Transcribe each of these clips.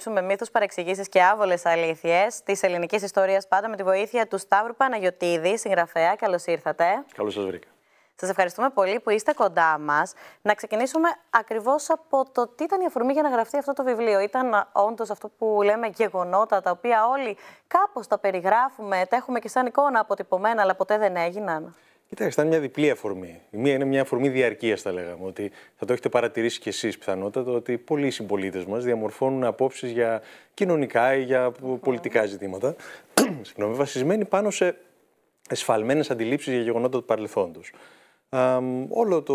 αποκαλύψουμε μύθους, παρεξηγήσεις και άβολες αλήθειες της ελληνικής ιστορίας πάντα με τη βοήθεια του Σταύρου Παναγιωτήδη, συγγραφέα. Καλώς ήρθατε. Καλώς σας βρήκα. Σας ευχαριστούμε πολύ που είστε κοντά μας. Να ξεκινήσουμε ακριβώς από το τι ήταν η αφορμή για να γραφτεί αυτό το βιβλίο. Ήταν όντως αυτό που λέμε γεγονότα, τα οποία όλοι κάπως τα περιγράφουμε, τα έχουμε και σαν εικόνα αποτυπωμένα, αλλά ποτέ δεν έγιναν. Κοιτάξτε, ήταν μια διπλή αφορμή. Η μία είναι μια αφορμή διαρκείας, θα λέγαμε. Ότι θα το έχετε παρατηρήσει κι εσείς πιθανότατα ότι πολλοί συμπολίτες μας διαμορφώνουν απόψεις για κοινωνικά ή για πολιτικά ζητήματα. Συγγνώμη, βασισμένοι πάνω σε εσφαλμένες αντιλήψεις για γεγονότα του παρελθόντος. όλο το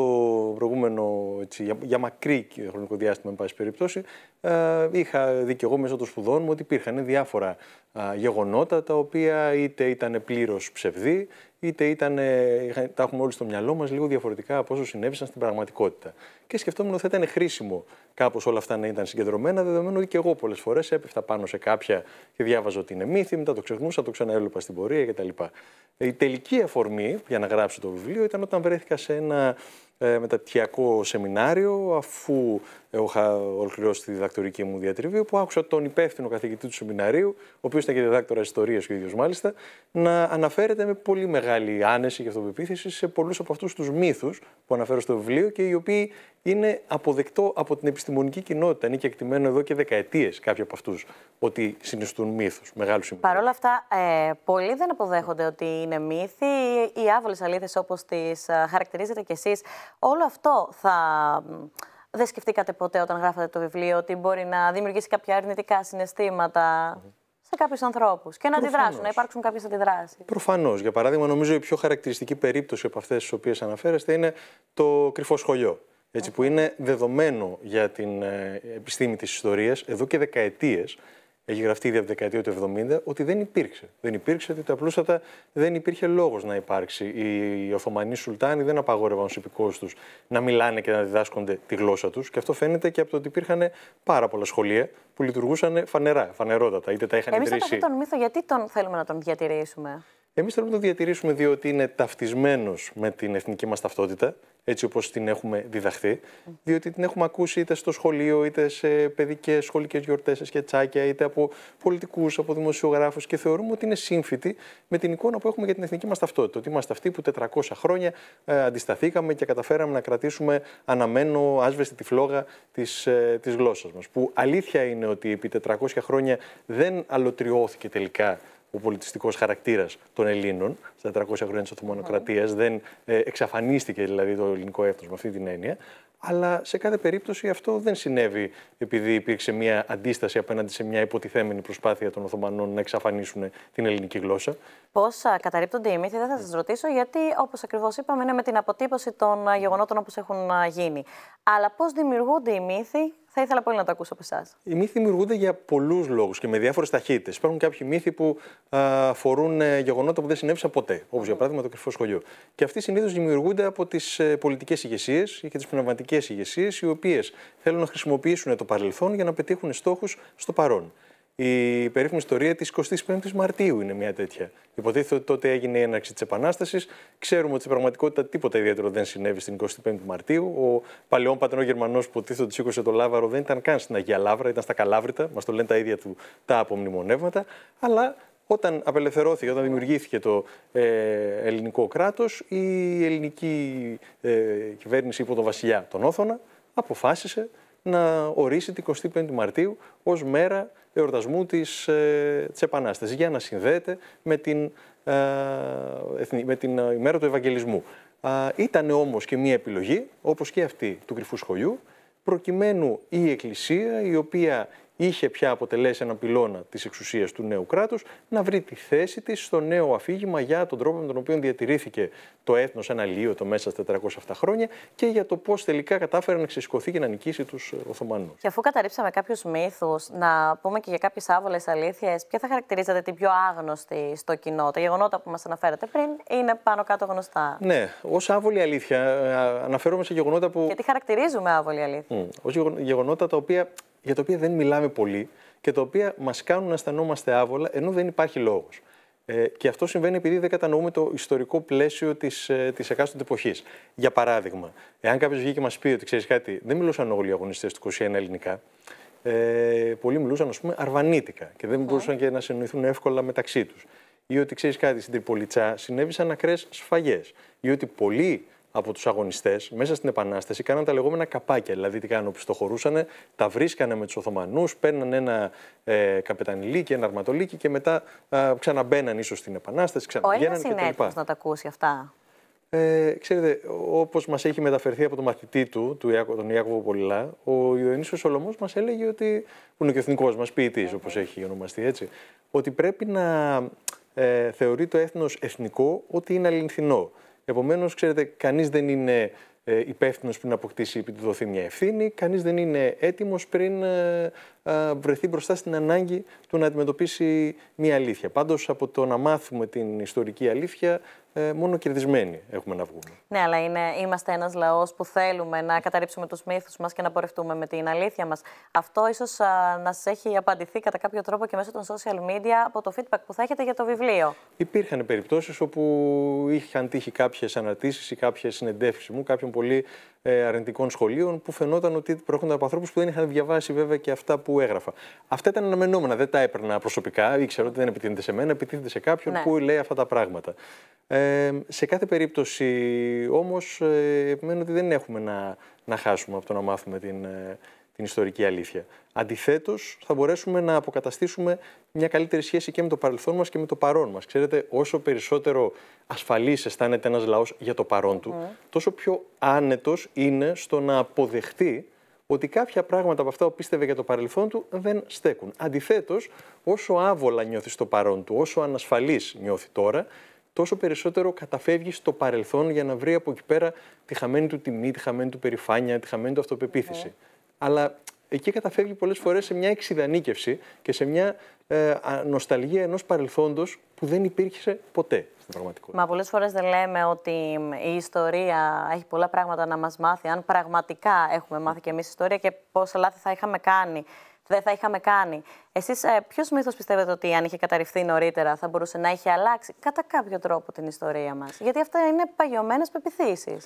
προηγούμενο, έτσι, για, για μακρύ χρονικό διάστημα, εν πάση περιπτώσει, ε, είχα δει και εγώ μέσω των σπουδών μου ότι υπήρχαν διάφορα γεγονότα τα οποία είτε ήταν πλήρως ψευδή, είτε ήταν, ε, τα έχουμε όλοι στο μυαλό μας λίγο διαφορετικά από όσο συνέβησαν στην πραγματικότητα. Και σκεφτόμουν ότι θα ήταν χρήσιμο κάπως όλα αυτά να ήταν συγκεντρωμένα, δεδομένου ότι και εγώ πολλές φορές έπεφτα πάνω σε κάποια και διάβαζα ότι είναι μύθι, μετά το ξεχνούσα, το ξαναέλυπα στην πορεία κτλ. Η τελική αφορμή για να γράψω το βιβλίο ήταν όταν βρέθηκα σε ένα ε, μεταπτυχιακό σεμινάριο, αφού εγώ είχα ολοκληρώσει τη διδακτορική μου διατριβή, όπου άκουσα τον υπεύθυνο καθηγητή του σεμιναρίου, ο οποίος ήταν και διδάκτορα ιστορίας και ο ίδιος μάλιστα, να αναφέρεται με πολύ μεγάλη άνεση και αυτοπεποίθηση σε πολλούς από αυτούς τους μύθους που αναφέρω στο βιβλίο και οι οποίοι είναι αποδεκτό από την επιστημονική κοινότητα. Είναι και εκτιμένο εδώ και δεκαετίες κάποιοι από αυτούς ότι συνιστούν μύθους, μεγάλους Παρ' όλα αυτά, ε, πολλοί δεν αποδέχονται ότι είναι μύθοι. Οι άβολες αλήθειες, όπως τις ε, χαρακτηρίζετε κι εσείς, Όλο αυτό θα... Δεν σκεφτήκατε ποτέ όταν γράφατε το βιβλίο ότι μπορεί να δημιουργήσει κάποια αρνητικά συναισθήματα σε κάποιους ανθρώπους και να Προφανώς. αντιδράσουν, να υπάρξουν κάποιες αντιδράσεις. Προφανώς. Για παράδειγμα, νομίζω η πιο χαρακτηριστική περίπτωση από αυτές τις οποίες αναφέρεστε είναι το κρυφό σχολείο. Έτσι, που είναι δεδομένο για την ε, επιστήμη της ιστορίας εδώ και δεκαετίες έχει γραφτεί ήδη από τη δεκαετία του 70, ότι δεν υπήρξε. Δεν υπήρξε, ότι απλούστατα δεν υπήρχε λόγος να υπάρξει. Οι Οθωμανοί Σουλτάνοι δεν απαγόρευαν στους υπηκόους τους να μιλάνε και να διδάσκονται τη γλώσσα τους. Και αυτό φαίνεται και από το ότι υπήρχαν πάρα πολλά σχολεία που λειτουργούσαν φανερά, φανερότατα. Είτε τα είχαν Εμείς ιδρύσει. Εμεί αυτόν τον μύθο, γιατί τον θέλουμε να τον διατηρήσουμε. Εμείς θέλουμε να το διατηρήσουμε διότι είναι ταυτισμένος με την εθνική μας ταυτότητα, έτσι όπως την έχουμε διδαχθεί, διότι την έχουμε ακούσει είτε στο σχολείο, είτε σε παιδικές σχολικές γιορτές, σε σκετσάκια, είτε από πολιτικούς, από δημοσιογράφους και θεωρούμε ότι είναι σύμφυτη με την εικόνα που έχουμε για την εθνική μας ταυτότητα. Ότι είμαστε αυτοί που 400 χρόνια ε, αντισταθήκαμε και καταφέραμε να κρατήσουμε αναμένο άσβεστη τη φλόγα της της ε, γλώσσας μας. Που αλήθεια είναι ότι επί 400 χρόνια δεν αλωτριώθηκε τελικά ο πολιτιστικός χαρακτήρας των Ελλήνων στα 400 χρόνια της Οθωμανοκρατίας. Δεν ε, εξαφανίστηκε δηλαδή το ελληνικό έθνος με αυτή την έννοια. Αλλά σε κάθε περίπτωση αυτό δεν συνέβη επειδή υπήρξε μια αντίσταση απέναντι σε μια υποτιθέμενη προσπάθεια των Οθωμανών να εξαφανίσουν την ελληνική γλώσσα. Πώς καταρρύπτονται οι μύθοι, δεν θα σας ρωτήσω, γιατί όπως ακριβώς είπαμε, είναι με την αποτύπωση των ε, γεγονότων όπως έχουν γίνει. Αλλά πώς δημιουργούνται οι μύθοι θα ήθελα πολύ να το ακούσω από εσάς. Οι μύθοι δημιουργούνται για πολλούς λόγους και με διάφορες ταχύτητες. Υπάρχουν κάποιοι μύθοι που αφορούν ε, γεγονότα που δεν συνέβησαν ποτέ, όπως για παράδειγμα το κρυφό σχολείο. Και αυτοί συνήθως δημιουργούνται από τις ε, πολιτικές ηγεσίες και τις πνευματικές ηγεσίες, οι οποίες θέλουν να χρησιμοποιήσουν το παρελθόν για να πετύχουν στόχους στο παρόν. Η περίφημη ιστορία της 25η Μαρτίου είναι μια τέτοια. Υποτίθεται ότι τότε έγινε η έναρξη της Επανάστασης. Ξέρουμε ότι στην πραγματικότητα τίποτα ιδιαίτερο δεν συνέβη στην 25η Μαρτίου. Ο παλαιό πατρινό Γερμανός που υποτίθεται ότι σήκωσε το Λάβαρο δεν ήταν καν στην Αγία Λάβρα, ήταν στα Καλάβρητα. Μας το λένε τα ίδια του τα απομνημονεύματα. Αλλά όταν απελευθερώθηκε, όταν δημιουργήθηκε το ε, ελληνικό κράτος, η ελληνική ε, κυβέρνηση υπό τον βασιλιά τον Όθωνα αποφάσισε να ορίσει την 25η Μαρτίου ως μέρα εορτασμού της, ε, Επανάστασης για να συνδέεται με την, ε, την ε, ημέρα του Ευαγγελισμού. ήταν όμως και μία επιλογή, όπως και αυτή του Κρυφού Σχολιού, προκειμένου η Εκκλησία, η οποία είχε πια αποτελέσει ένα πυλώνα της εξουσίας του νέου κράτους, να βρει τη θέση της στο νέο αφήγημα για τον τρόπο με τον οποίο διατηρήθηκε το έθνος το μέσα στα 407 χρόνια και για το πώς τελικά κατάφερε να ξεσηκωθεί και να νικήσει τους Οθωμανούς. Και αφού καταρρύψαμε κάποιου μύθου, να πούμε και για κάποιες άβολες αλήθειες, ποια θα χαρακτηρίζατε την πιο άγνωστη στο κοινό. Τα γεγονότα που μας αναφέρατε πριν είναι πάνω κάτω γνωστά. Ναι, ως άβολη αλήθεια ε, αναφέρομαι σε γεγονότα που. Γιατί χαρακτηρίζουμε άβολη αλήθεια. Mm, ως γεγονότα τα οποία για τα οποία δεν μιλάμε πολύ και τα οποία μας κάνουν να αισθανόμαστε άβολα ενώ δεν υπάρχει λόγος. Ε, και αυτό συμβαίνει επειδή δεν κατανοούμε το ιστορικό πλαίσιο της ε, της εκάστοτε εποχής. Για παράδειγμα, εάν κάποιος βγήκε και μας πει ότι ξέρεις κάτι, δεν μιλούσαν όλοι οι αγωνιστές του 21 ελληνικά. Ε, πολλοί μιλούσαν, ας πούμε, αρβανίτικα και δεν ναι. μπορούσαν και να συνοηθούν εύκολα μεταξύ τους. Ή ότι ξέρεις κάτι, στην Τριπολιτσά συνέβησαν ακραίες σφαγές. Ή ότι πολλοί από τους αγωνιστές μέσα στην Επανάσταση κάναν τα λεγόμενα καπάκια. Δηλαδή, τι κάνανε, πιστοχωρούσαν, τα βρίσκανε με τους Οθωμανούς, παίρναν ένα ε, καπετανιλίκι, ένα αρματολίκι και μετά ε, ξαναμπαίναν ίσως στην Επανάσταση, Ο κτλ. Είναι έτοιμος να τα ακούσει αυτά. Ε, ξέρετε, όπως μας έχει μεταφερθεί από τον μαθητή του, τον Ιάκωβο Πολυλά, ο Ιωαννίσο Σολομός μας έλεγε ότι. που είναι και ο εθνικός μας ποιητής, όπως έχει ονομαστεί έτσι, ότι πρέπει να ε, θεωρεί το έθνος εθνικό ότι είναι αληθινό. Επομένως, ξέρετε, κανείς δεν είναι ε, υπεύθυνος πριν αποκτήσει ή του δοθεί μια ευθύνη, κανείς δεν είναι έτοιμος πριν ε, ε, βρεθεί μπροστά στην ανάγκη του να αντιμετωπίσει μια αλήθεια. Πάντως, από το να μάθουμε την ιστορική αλήθεια, ε, μόνο κερδισμένοι έχουμε να βγούμε. Ναι, αλλά είμαστε ένας λαός που θέλουμε να καταρρύψουμε τους μύθους μας και να πορευτούμε με την αλήθεια μας. Αυτό ίσως να σας έχει απαντηθεί κατά κάποιο τρόπο και μέσω των social media από το feedback που θα έχετε για το βιβλίο. Υπήρχαν περιπτώσεις όπου είχαν τύχει κάποιες αναρτήσεις ή κάποιες συνεντεύξεις μου κάποιων πολύ ε, αρνητικών σχολείων που φαινόταν ότι προέρχονταν από ανθρώπους που δεν είχαν διαβάσει βέβαια και αυτά που έγραφα. Αυτά ήταν αναμενόμενα, δεν τα έπαιρνα προσωπικά. ξέρω ότι δεν επιτείνεται σε μένα, επιτείνεται σε κάποιον ναι. που λέει αυτά τα πράγματα. Ε, σε κάθε περίπτωση όμως, ε, επιμένω ότι δεν έχουμε να, να χάσουμε από το να μάθουμε την ε, την ιστορική αλήθεια. Αντιθέτως, θα μπορέσουμε να αποκαταστήσουμε μια καλύτερη σχέση και με το παρελθόν μας και με το παρόν μας. Ξέρετε, όσο περισσότερο ασφαλής αισθάνεται ένας λαός για το παρόν του, ναι. τόσο πιο άνετος είναι στο να αποδεχτεί ότι κάποια πράγματα από αυτά που πίστευε για το παρελθόν του δεν στέκουν. Αντιθέτως, όσο άβολα νιώθει το παρόν του, όσο ανασφαλής νιώθει τώρα, τόσο περισσότερο καταφεύγει στο παρελθόν για να βρει από εκεί πέρα τη χαμένη του τιμή, τη χαμένη του περηφάνεια, τη χαμένη του αυτοπεποίθηση. Ναι αλλά εκεί καταφεύγει πολλές φορές σε μια εξειδανίκευση και σε μια ε, νοσταλγία ενός παρελθόντος που δεν υπήρχε ποτέ στην πραγματικότητα. Μα πολλές φορές δεν λέμε ότι η ιστορία έχει πολλά πράγματα να μας μάθει, αν πραγματικά έχουμε μάθει και εμείς ιστορία και πόσα λάθη θα είχαμε κάνει δεν θα είχαμε κάνει. Εσείς, ε, ποιος μύθος πιστεύετε ότι αν είχε καταρριφθεί νωρίτερα θα μπορούσε να έχει αλλάξει κατά κάποιο τρόπο την ιστορία μας, Γιατί αυτά είναι παγιωμένες πεπιθήσεις.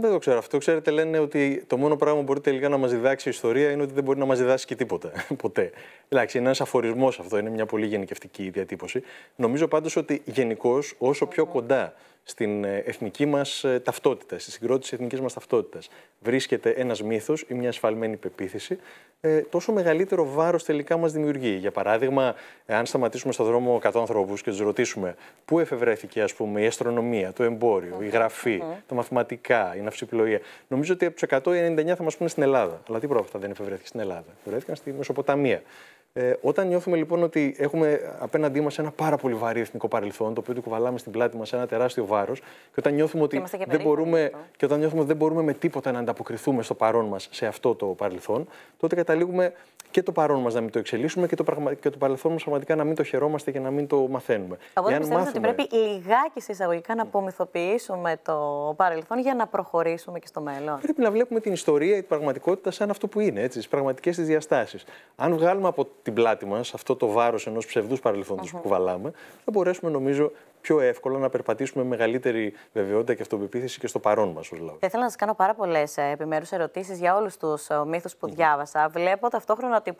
Δεν το ξέρω. Αυτό ξέρετε, λένε ότι το μόνο πράγμα που μπορεί τελικά να μας διδάξει η ιστορία είναι ότι δεν μπορεί να μας διδάσει και τίποτα. Ποτέ. Εντάξει, είναι ένας αφορισμός αυτό. Είναι μια πολύ γενικευτική διατύπωση. Νομίζω πάντως ότι γενικώς, όσο πιο κοντά στην ε, εθνική μας ε, ταυτότητα, στη συγκρότηση της εθνικής μας ταυτότητας. Βρίσκεται ένας μύθος ή μια ασφαλμένη πεποίθηση, ε, τόσο μεγαλύτερο βάρος τελικά μας δημιουργεί. Για παράδειγμα, αν σταματήσουμε στον δρόμο 100 ανθρώπους και τους ρωτήσουμε πού εφευρέθηκε ας πούμε, η αστρονομία, το εμπόριο, η γραφή, τα μαθηματικά, η ναυσιπλοεία, νομίζω ότι από τους 100 θα μας πούνε στην Ελλάδα. Αλλά τι πρόκειται δεν εφευρέθηκε στην Ελλάδα. Εφευρέθηκαν στη Μεσοποταμία. Ε, όταν νιώθουμε λοιπόν ότι έχουμε απέναντί μας ένα πάρα πολύ βαρύ εθνικό παρελθόν, το οποίο το κουβαλάμε στην πλάτη μας ένα τεράστιο βάρος, και όταν νιώθουμε ότι και δεν μπορούμε, και όταν νιώθουμε δεν μπορούμε με τίποτα να ανταποκριθούμε στο παρόν μας σε αυτό το παρελθόν, τότε καταλήγουμε και το παρόν μας να μην το εξελίσσουμε και το, πραγμα... και το παρελθόν μας πραγματικά να μην το χαιρόμαστε και να μην το μαθαίνουμε. Από πιστεύω μάθουμε... ότι πρέπει λιγάκι εισαγωγικά να απομυθοποιήσουμε το παρελθόν για να προχωρήσουμε και στο μέλλον. Πρέπει να βλέπουμε την ιστορία την πραγματικότητα σαν αυτό που είναι, τι πραγματικές της διαστάσεις. Αν βγάλουμε από την πλάτη μας, αυτό το βάρος ενός ψευδούς παρελθόντος που βαλάμε, θα μπορέσουμε νομίζω πιο εύκολα να περπατήσουμε με μεγαλύτερη βεβαιότητα και αυτοπεποίθηση και στο παρόν μας ως λαός. Θα ήθελα να σας κάνω πάρα πολλές ε, επιμέρους ερωτήσεις για όλους τους ε, μύθους που mm -hmm. διάβασα. Βλέπω ταυτόχρονα ότι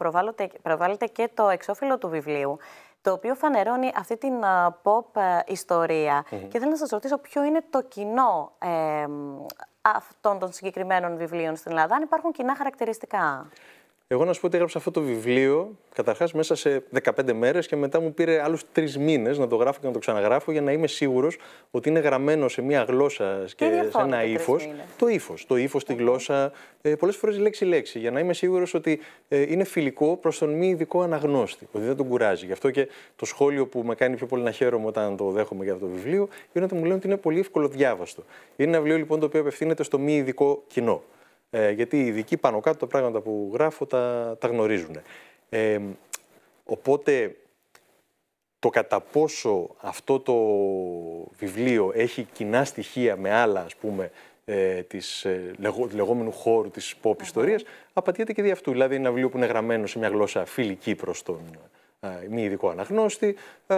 προβάλλεται και το εξώφυλλο του βιβλίου, το οποίο φανερώνει αυτή την ε, pop ιστορία. Και θέλω να σας ρωτήσω ποιο είναι το κοινό ε, αυτών των συγκεκριμένων βιβλίων στην Ελλάδα, αν υπάρχουν κοινά χαρακτηριστικά. Εγώ να σου πω ότι έγραψα αυτό το βιβλίο καταρχάς μέσα σε 15 μέρες και μετά μου πήρε άλλους τρεις μήνες να το γράφω και να το ξαναγράφω για να είμαι σίγουρος ότι είναι γραμμένο σε μία γλώσσα και σε ένα ύφο. Το ύφος, το ύφος, τη γλώσσα, ε, πολλές φορές λέξη-λέξη, για να είμαι σίγουρος ότι ε, είναι φιλικό προς τον μη ειδικό αναγνώστη, ότι δεν τον κουράζει. Γι' αυτό και το σχόλιο που με κάνει πιο πολύ να χαίρομαι όταν το δέχομαι για αυτό το βιβλίο είναι ότι μου λένε ότι είναι πολύ εύκολο διάβαστο. Είναι ένα βιβλίο λοιπόν το οποίο απευθύνεται στο μη ειδικό κοινό. Ε, γιατί οι ειδικοί πάνω κάτω τα πράγματα που γράφω τα, τα γνωρίζουν. Ε, οπότε το κατά πόσο αυτό το βιβλίο έχει κοινά στοιχεία με άλλα, ας πούμε, ε, της, ε, λεγόμενου χώρου της pop ιστορίας, απατιέται και δι' αυτού. Δηλαδή είναι ένα βιβλίο που είναι γραμμένο σε μια γλώσσα φιλική προς τον μη ειδικό αναγνώστη. Ε,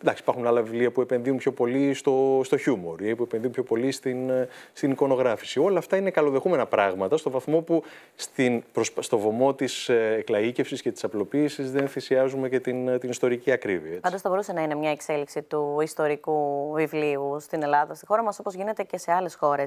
εντάξει, υπάρχουν άλλα βιβλία που επενδύουν πιο πολύ στο, στο χιούμορ ή που επενδύουν πιο πολύ στην, ε, στην εικονογράφηση. Όλα αυτά είναι καλοδεχούμενα πράγματα στο βαθμό που στην, στο βωμό της ε, εκλαήκευση και της απλοποίησης δεν θυσιάζουμε και την, ε, την ιστορική ακρίβεια. Πάντως θα μπορούσε να είναι μια εξέλιξη του ιστορικού βιβλίου στην Ελλάδα, στη χώρα μας, όπως γίνεται και σε άλλες χώρες.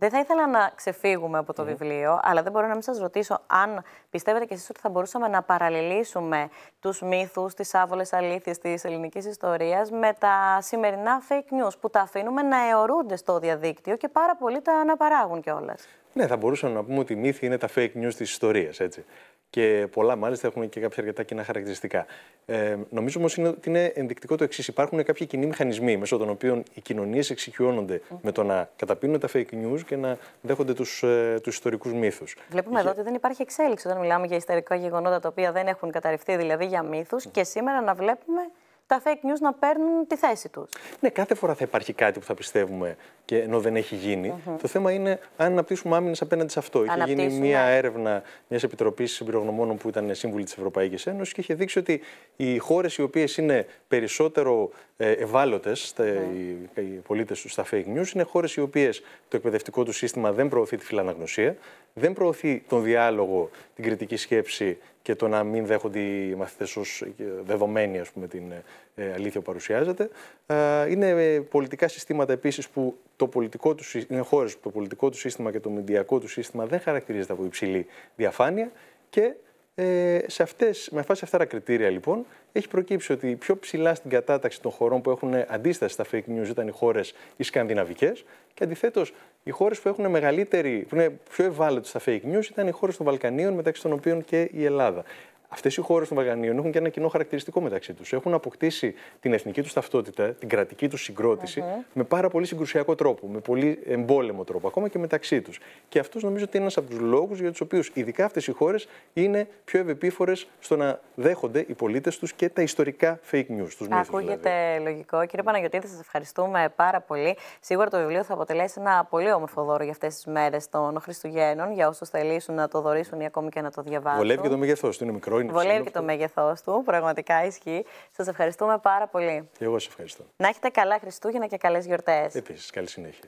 Δεν θα ήθελα να ξεφύγουμε από το ναι. βιβλίο, αλλά δεν μπορώ να μην σας ρωτήσω αν πιστεύετε κι εσείς ότι θα μπορούσαμε να παραλληλήσουμε τους μύθους, τις άβολες αλήθειες της ελληνικής ιστορίας με τα σημερινά fake news που τα αφήνουμε να αιωρούνται στο διαδίκτυο και πάρα πολύ τα αναπαράγουν κιόλας. Ναι, θα μπορούσαμε να πούμε ότι οι μύθοι είναι τα fake news της ιστορίας, έτσι. Και πολλά μάλιστα έχουν και κάποια αρκετά κοινά χαρακτηριστικά. Ε, νομίζω όμως ότι είναι ενδεικτικό το εξής. Υπάρχουν κάποιοι κοινοί μηχανισμοί μέσω των οποίων οι κοινωνίες εξοικειώνονται με το να καταπίνουν τα fake news και να δέχονται τους τους ε, ιστορικούς μύθους. Βλέπουμε εδώ ότι δεν υπάρχει εξέλιξη όταν μιλάμε για ιστορικά γεγονότα τα οποία δεν έχουν καταρριφθεί δηλαδή για μύθους και σήμερα να βλέπουμε τα fake news να παίρνουν τη θέση τους. Ναι, κάθε φορά θα υπάρχει κάτι που θα πιστεύουμε και ενώ δεν έχει γίνει. Το θέμα είναι αν αναπτύσσουμε άμυνες απέναντι σε αυτό. Είχε γίνει μία έρευνα μιας επιτροπής συμπειρογνωμόνων που ήταν σύμβουλη της Ευρωπαϊκής Ένωσης και είχε δείξει ότι οι χώρες οι οποίες είναι περισσότερο ε, ευάλωτες, οι πολίτες τους στα fake news, είναι χώρες οι οποίες το εκπαιδευτικό του σύστημα δεν προωθεί τη φιλαναγνωσία, δεν προωθεί τον διάλογο, την κριτική σκέψη και το να μην δέχονται οι μαθητές ως ε, δεδομένη την ε, ε, αλήθεια παρουσιάζεται. Ε, είναι ε, πολιτικά συστήματα επίσης που το πολιτικό τους, είναι χώρες που το πολιτικό τους σύστημα και το μηντιακό τους σύστημα δεν χαρακτηρίζεται από υψηλή διαφάνεια και ε, σε αυτές, με βάση αυτά τα κριτήρια λοιπόν, έχει προκύψει ότι πιο ψηλά στην κατάταξη των χωρών που έχουν αντίσταση στα fake news ήταν οι χώρες οι σκανδιναβικές. Και αντιθέτως, οι χώρες που έχουν μεγαλύτερη, που είναι πιο ευάλωτες στα fake news ήταν οι χώρες των Βαλκανίων, μεταξύ των οποίων και η Ελλάδα. Αυτές οι χώρες των Βαγανίων έχουν και ένα κοινό χαρακτηριστικό μεταξύ τους. Έχουν αποκτήσει την εθνική τους ταυτότητα, την κρατική τους συγκρότηση, με πάρα πολύ συγκρουσιακό τρόπο, με πολύ εμπόλεμο τρόπο, ακόμα και μεταξύ τους. Και αυτός νομίζω ότι είναι ένας από τους λόγους για τους οποίους ειδικά αυτές οι χώρες είναι πιο ευεπίφορες στο να δέχονται οι πολίτες τους και τα ιστορικά fake news, τους μύθου. Δηλαδή. Ακούγεται δηλαδή. λογικό. Κύριε Παναγιώτη, σας ευχαριστούμε πάρα πολύ. Σίγουρα το βιβλίο θα αποτελέσει ένα πολύ όμορφο δώρο για αυτές τις μέρες των Χριστουγέννων, για όσους θελήσουν να το δωρήσουν ή ακόμη και να το διαβάσουν. Βολεύει και το μεγεθό είναι μικρό. Βολεύει και το μέγεθός του, πραγματικά ισχύει. Σας ευχαριστούμε πάρα πολύ. Και εγώ σα ευχαριστώ. Να έχετε καλά Χριστούγεννα και καλές γιορτές. Επίσης, καλή συνέχεια.